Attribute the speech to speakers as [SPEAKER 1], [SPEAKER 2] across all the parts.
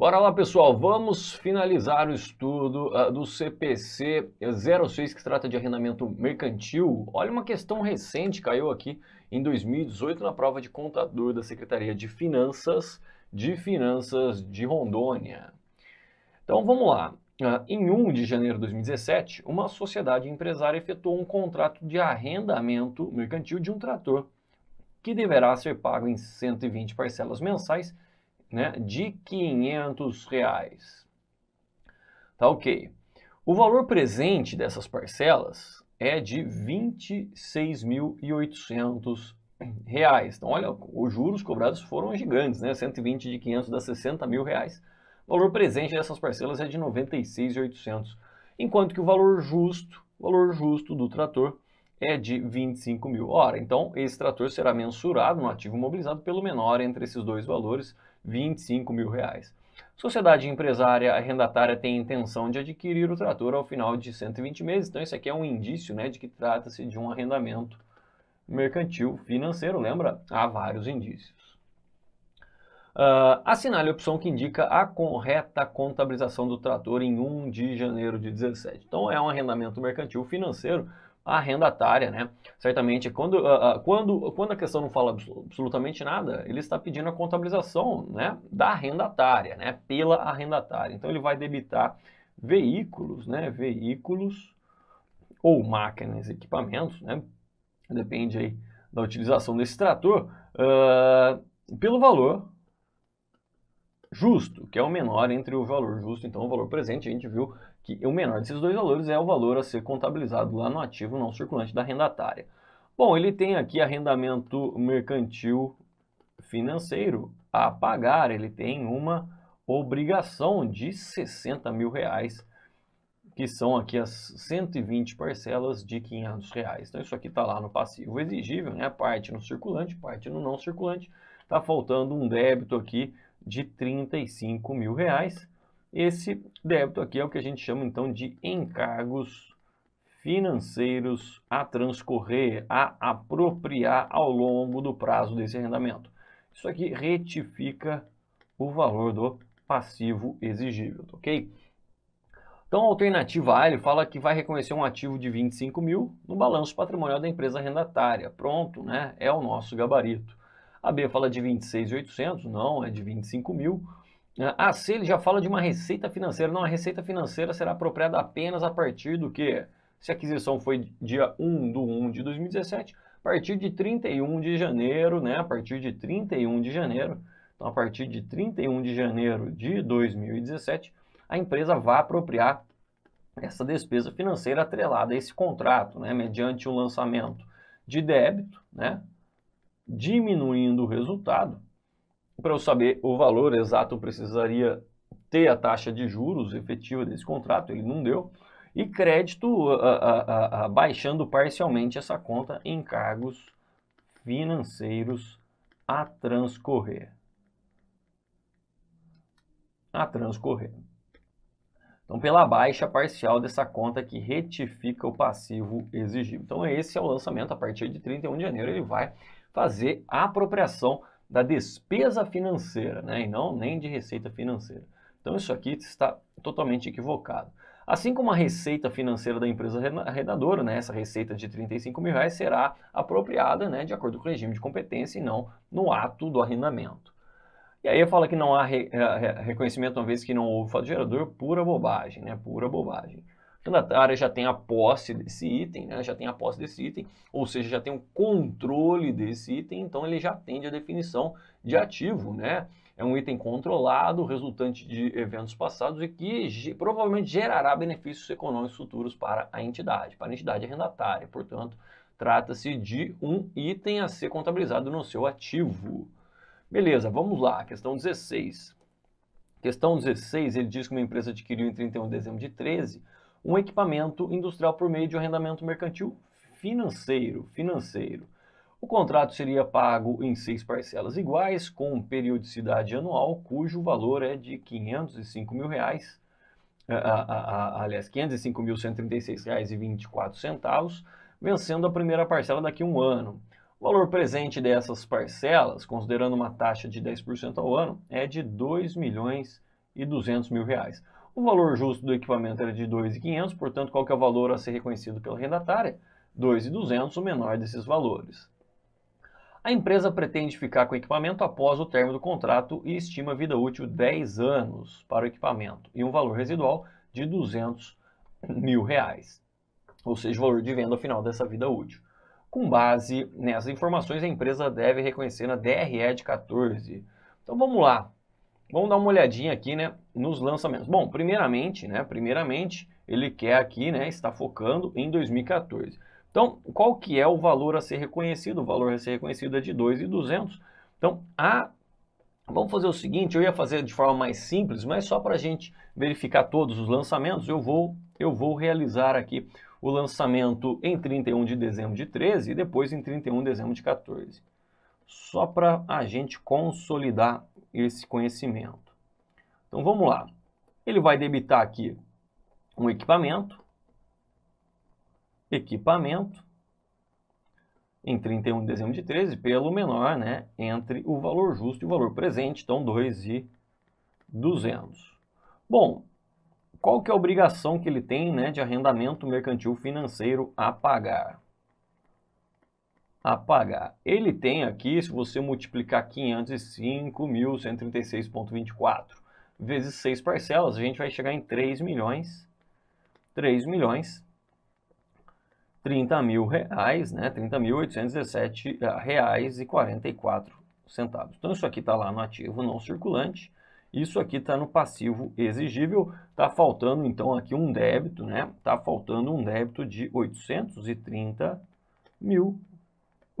[SPEAKER 1] Bora lá, pessoal. Vamos finalizar o estudo uh, do CPC 06, que trata de arrendamento mercantil. Olha uma questão recente, caiu aqui em 2018 na prova de contador da Secretaria de Finanças de Finanças de Rondônia. Então, vamos lá. Uh, em 1 de janeiro de 2017, uma sociedade empresária efetuou um contrato de arrendamento mercantil de um trator, que deverá ser pago em 120 parcelas mensais né, de 500 reais. Tá ok. O valor presente dessas parcelas é de 26.800 reais. Então, olha, os juros cobrados foram gigantes, né? 120 de 500 dá 60 mil reais. O valor presente dessas parcelas é de 96.800, enquanto que o valor justo, o valor justo do trator é de 25 mil. Ora, então esse trator será mensurado no ativo mobilizado pelo menor entre esses dois valores, 25 mil reais. Sociedade empresária arrendatária tem intenção de adquirir o trator ao final de 120 meses, então isso aqui é um indício né, de que trata-se de um arrendamento mercantil financeiro, lembra? Há vários indícios. Uh, assinale a opção que indica a correta contabilização do trator em 1 de janeiro de 17. Então é um arrendamento mercantil financeiro, a rendatária, né? Certamente, quando, uh, quando, quando a questão não fala absolutamente nada, ele está pedindo a contabilização né, da rendatária, né, pela arrendatária. Então, ele vai debitar veículos, né, veículos ou máquinas, equipamentos, né, depende aí da utilização desse trator, uh, pelo valor justo, que é o menor entre o valor justo, então o valor presente, a gente viu que o menor desses dois valores é o valor a ser contabilizado lá no ativo não circulante da rendatária. Bom, ele tem aqui arrendamento mercantil financeiro a pagar, ele tem uma obrigação de 60 mil reais, que são aqui as 120 parcelas de 500 reais. Então isso aqui está lá no passivo exigível, né? parte no circulante, parte no não circulante, está faltando um débito aqui de 35 mil reais. Esse débito aqui é o que a gente chama então de encargos financeiros a transcorrer, a apropriar ao longo do prazo desse arrendamento. Isso aqui retifica o valor do passivo exigível, tá ok? Então, a alternativa A, ele fala que vai reconhecer um ativo de 25 mil no balanço patrimonial da empresa arrendatária. Pronto, né? É o nosso gabarito. A B fala de 26.800, não, é de 25 mil. É, a C ele já fala de uma receita financeira. Não, a receita financeira será apropriada apenas a partir do que? Se a aquisição foi dia 1 de 1 de 2017, a partir de 31 de janeiro, né? A partir de 31 de janeiro. Então, a partir de 31 de janeiro de 2017, a empresa vai apropriar essa despesa financeira atrelada a esse contrato, né? Mediante o um lançamento de débito, né? diminuindo o resultado. Para eu saber o valor exato, eu precisaria ter a taxa de juros efetiva desse contrato, ele não deu. E crédito a, a, a, baixando parcialmente essa conta em cargos financeiros a transcorrer. A transcorrer. Então, pela baixa parcial dessa conta que retifica o passivo exigido. Então, esse é o lançamento a partir de 31 de janeiro, ele vai fazer a apropriação da despesa financeira, né? e não nem de receita financeira. Então isso aqui está totalmente equivocado. Assim como a receita financeira da empresa arrendadora, né, essa receita de 35 mil reais será apropriada né, de acordo com o regime de competência e não no ato do arrendamento. E aí eu falo que não há re, re, reconhecimento uma vez que não houve fato gerador, pura bobagem, né, pura bobagem. Donatária então, já tem a posse desse item, né? já tem a posse desse item, ou seja, já tem o controle desse item, então ele já atende a definição de ativo, né? É um item controlado, resultante de eventos passados e que provavelmente gerará benefícios econômicos futuros para a entidade, para a entidade arrendatária. Portanto, trata-se de um item a ser contabilizado no seu ativo. Beleza, vamos lá, questão 16. Questão 16, ele diz que uma empresa adquiriu em 31 de dezembro de 13 um equipamento industrial por meio de um arrendamento mercantil financeiro. financeiro. O contrato seria pago em seis parcelas iguais, com periodicidade anual, cujo valor é de R$ 505 mil, reais, a, a, a, e R$ 505.136,24, vencendo a primeira parcela daqui a um ano. O valor presente dessas parcelas, considerando uma taxa de 10% ao ano, é de R$ 2 milhões e 200 mil reais. O valor justo do equipamento era de 2.500, portanto, qual que é o valor a ser reconhecido pela arrendatária? 2.200, o menor desses valores. A empresa pretende ficar com o equipamento após o término do contrato e estima vida útil 10 anos para o equipamento e um valor residual de 200 mil reais, ou seja, o valor de venda final dessa vida útil. Com base nessas informações, a empresa deve reconhecer na DRE de 14. Então vamos lá, Vamos dar uma olhadinha aqui, né, nos lançamentos. Bom, primeiramente, né, primeiramente, ele quer aqui, né, está focando em 2014. Então, qual que é o valor a ser reconhecido? O valor a ser reconhecido é de 2,200. Então, a Vamos fazer o seguinte, eu ia fazer de forma mais simples, mas só para a gente verificar todos os lançamentos, eu vou, eu vou realizar aqui o lançamento em 31 de dezembro de 13 e depois em 31 de dezembro de 14. Só para a gente consolidar esse conhecimento. Então vamos lá. Ele vai debitar aqui um equipamento, equipamento, em 31 de dezembro de 13, pelo menor, né, entre o valor justo e o valor presente, então 2,200. e Bom, qual que é a obrigação que ele tem, né, de arrendamento mercantil financeiro a pagar? apagar Ele tem aqui, se você multiplicar 505.136,24 vezes 6 parcelas, a gente vai chegar em 3 milhões, 3 milhões, 30 mil reais, né? 30.817 eh, reais e 44 centavos. Então isso aqui está lá no ativo não circulante, isso aqui está no passivo exigível, está faltando então aqui um débito, né? Está faltando um débito de 830 mil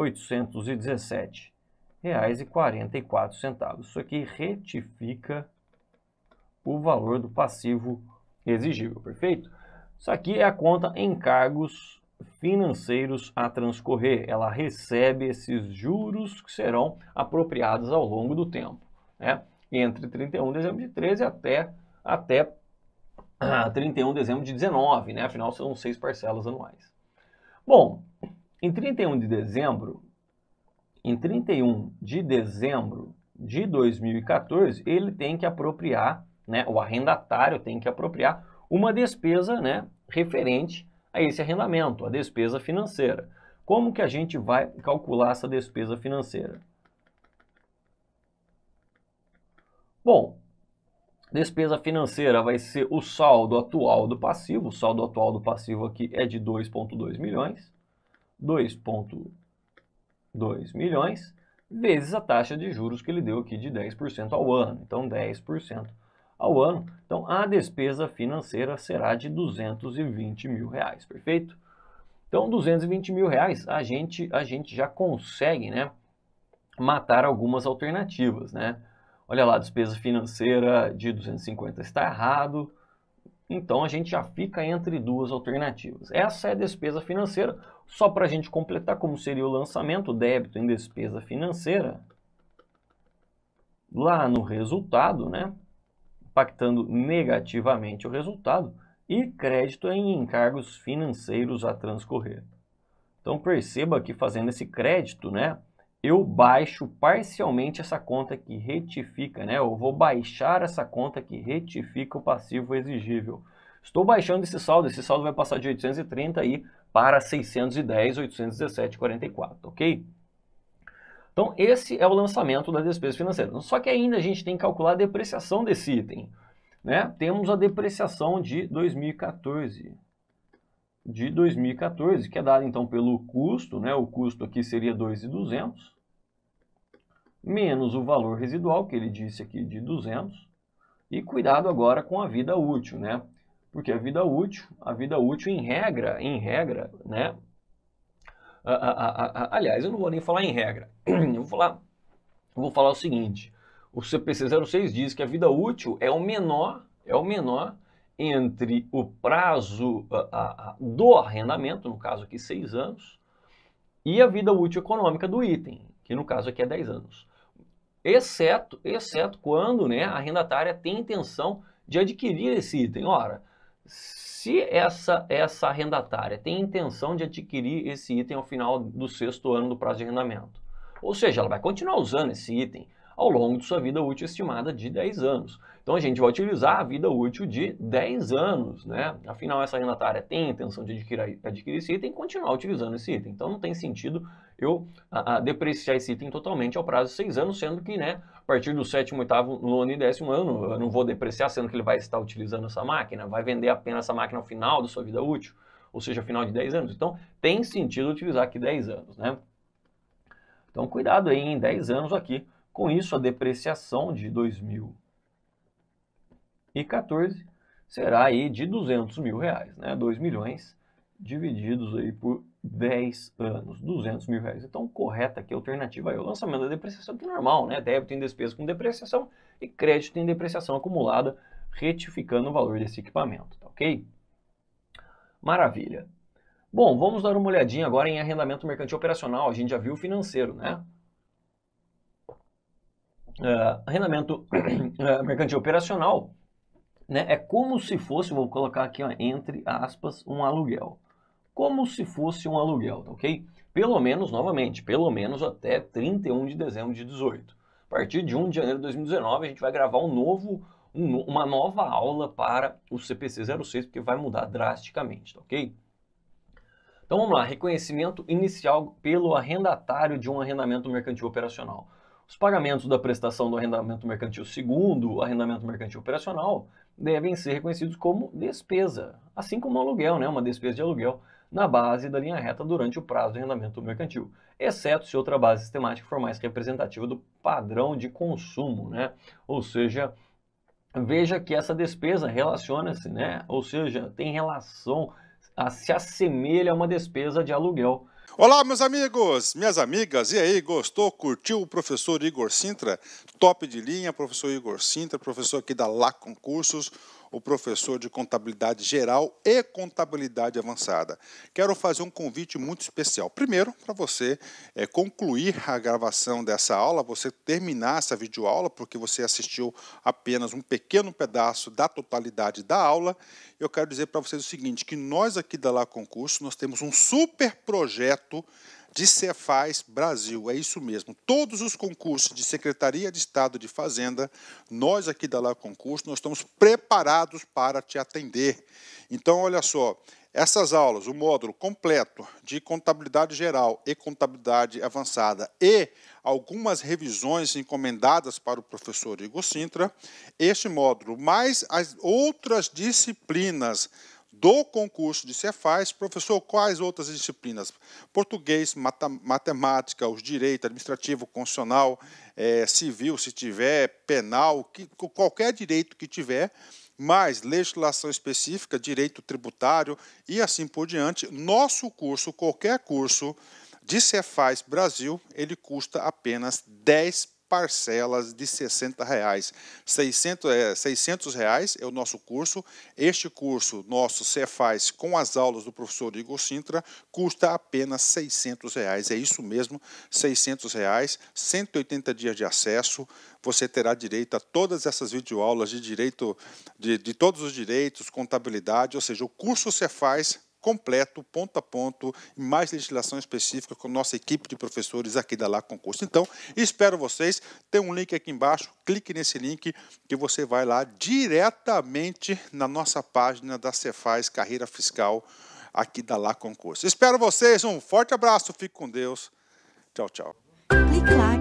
[SPEAKER 1] R$ reais e centavos. Isso aqui retifica o valor do passivo exigível, perfeito? Isso aqui é a conta encargos financeiros a transcorrer. Ela recebe esses juros que serão apropriados ao longo do tempo, né? Entre 31 de dezembro de 13 até até 31 ah, de dezembro de 19, né? Afinal são seis parcelas anuais. Bom, em 31 de dezembro, em 31 de dezembro de 2014, ele tem que apropriar, né, o arrendatário tem que apropriar uma despesa, né, referente a esse arrendamento, a despesa financeira. Como que a gente vai calcular essa despesa financeira? Bom, despesa financeira vai ser o saldo atual do passivo, o saldo atual do passivo aqui é de 2,2 milhões. 2,2 milhões vezes a taxa de juros que ele deu aqui de 10% ao ano. Então, 10% ao ano. Então, a despesa financeira será de 220 mil reais, perfeito? Então, 220 mil reais a gente, a gente já consegue né, matar algumas alternativas. Né? Olha lá, despesa financeira de 250 está errado, então a gente já fica entre duas alternativas. Essa é a despesa financeira. Só para a gente completar como seria o lançamento, débito em despesa financeira, lá no resultado, né? impactando negativamente o resultado, e crédito em encargos financeiros a transcorrer. Então perceba que fazendo esse crédito, né, eu baixo parcialmente essa conta que retifica, né? Eu vou baixar essa conta que retifica o passivo exigível. Estou baixando esse saldo, esse saldo vai passar de 830 aí para 610, 817, 44, ok? Então esse é o lançamento da despesa financeira. Só que ainda a gente tem que calcular a depreciação desse item, né? Temos a depreciação de 2014, de 2014, que é dado então pelo custo, né? O custo aqui seria 2,200 menos o valor residual que ele disse aqui de 200 e cuidado agora com a vida útil, né? Porque a vida útil, a vida útil em regra, em regra, né? A, a, a, aliás, eu não vou nem falar em regra. Eu vou falar, eu vou falar o seguinte: o CPC 06 diz que a vida útil é o menor, é o menor entre o prazo do arrendamento, no caso aqui seis anos, e a vida útil econômica do item, que no caso aqui é 10 anos. Exceto, exceto quando né, a arrendatária tem intenção de adquirir esse item. Ora, se essa, essa arrendatária tem intenção de adquirir esse item ao final do sexto ano do prazo de arrendamento, ou seja, ela vai continuar usando esse item ao longo de sua vida útil estimada de 10 anos. Então a gente vai utilizar a vida útil de 10 anos, né? Afinal, essa renda tem a intenção de adquirir, adquirir esse item e continuar utilizando esse item. Então não tem sentido eu a, a, depreciar esse item totalmente ao prazo de 6 anos, sendo que, né, a partir do sétimo, oitavo, nono e décimo ano, eu não vou depreciar, sendo que ele vai estar utilizando essa máquina, vai vender apenas essa máquina ao final da sua vida útil, ou seja, ao final de 10 anos. Então tem sentido utilizar aqui 10 anos, né? Então cuidado aí em 10 anos aqui com isso, a depreciação de 2014 será aí de 200 mil reais, né? 2 milhões divididos aí por 10 anos, 200 mil reais. Então, correta aqui a alternativa o lançamento da depreciação, que é normal, né? Débito em despesa com depreciação e crédito em depreciação acumulada, retificando o valor desse equipamento, tá ok? Maravilha. Bom, vamos dar uma olhadinha agora em arrendamento mercantil operacional. A gente já viu o financeiro, né? Ah, arrendamento ah, mercantil operacional né, é como se fosse, vou colocar aqui ó, entre aspas, um aluguel. Como se fosse um aluguel, tá ok? Pelo menos, novamente, pelo menos até 31 de dezembro de 18. A partir de 1 de janeiro de 2019, a gente vai gravar um novo, um, uma nova aula para o CPC 06, porque vai mudar drasticamente, tá ok? Então vamos lá, reconhecimento inicial pelo arrendatário de um arrendamento mercantil operacional. Os pagamentos da prestação do arrendamento mercantil segundo o arrendamento mercantil operacional devem ser reconhecidos como despesa, assim como aluguel, né, uma despesa de aluguel, na base da linha reta durante o prazo do arrendamento mercantil, exceto se outra base sistemática for mais representativa do padrão de consumo, né? Ou seja, veja que essa despesa relaciona-se, né? Ou seja, tem relação,
[SPEAKER 2] a, se assemelha a uma despesa de aluguel Olá, meus amigos, minhas amigas, e aí, gostou, curtiu o professor Igor Sintra? Top de linha, professor Igor Sintra, professor aqui da Lac Concursos, o professor de contabilidade geral e contabilidade avançada. Quero fazer um convite muito especial. Primeiro, para você é, concluir a gravação dessa aula, você terminar essa videoaula, porque você assistiu apenas um pequeno pedaço da totalidade da aula. Eu quero dizer para vocês o seguinte, que nós aqui da Lá Concurso, nós temos um super projeto de Cefaz Brasil. É isso mesmo. Todos os concursos de Secretaria de Estado de Fazenda, nós aqui da Lá Concurso, nós estamos preparados para te atender. Então, olha só, essas aulas, o módulo completo de contabilidade geral e contabilidade avançada e algumas revisões encomendadas para o professor Igor Sintra, este módulo, mais as outras disciplinas do concurso de Cefaz, professor, quais outras disciplinas? Português, matemática, os direitos administrativo, constitucional, é, civil, se tiver, penal, que, qualquer direito que tiver, mais legislação específica, direito tributário e assim por diante. Nosso curso, qualquer curso de Cefaz Brasil, ele custa apenas 10 parcelas de 60 reais. 600, é, 600 reais é o nosso curso. Este curso nosso você faz com as aulas do professor Igor Sintra, custa apenas 600 reais. É isso mesmo, 600 reais, 180 dias de acesso. Você terá direito a todas essas videoaulas de direito de, de todos os direitos, contabilidade, ou seja, o curso você faz completo, ponto a ponto, mais legislação específica com nossa equipe de professores aqui da Lá Concurso. Então, espero vocês. Tem um link aqui embaixo, clique nesse link que você vai lá diretamente na nossa página da Cefaz Carreira Fiscal aqui da Lá Concurso. Espero vocês, um forte abraço, fique com Deus. Tchau, tchau. Clique lá.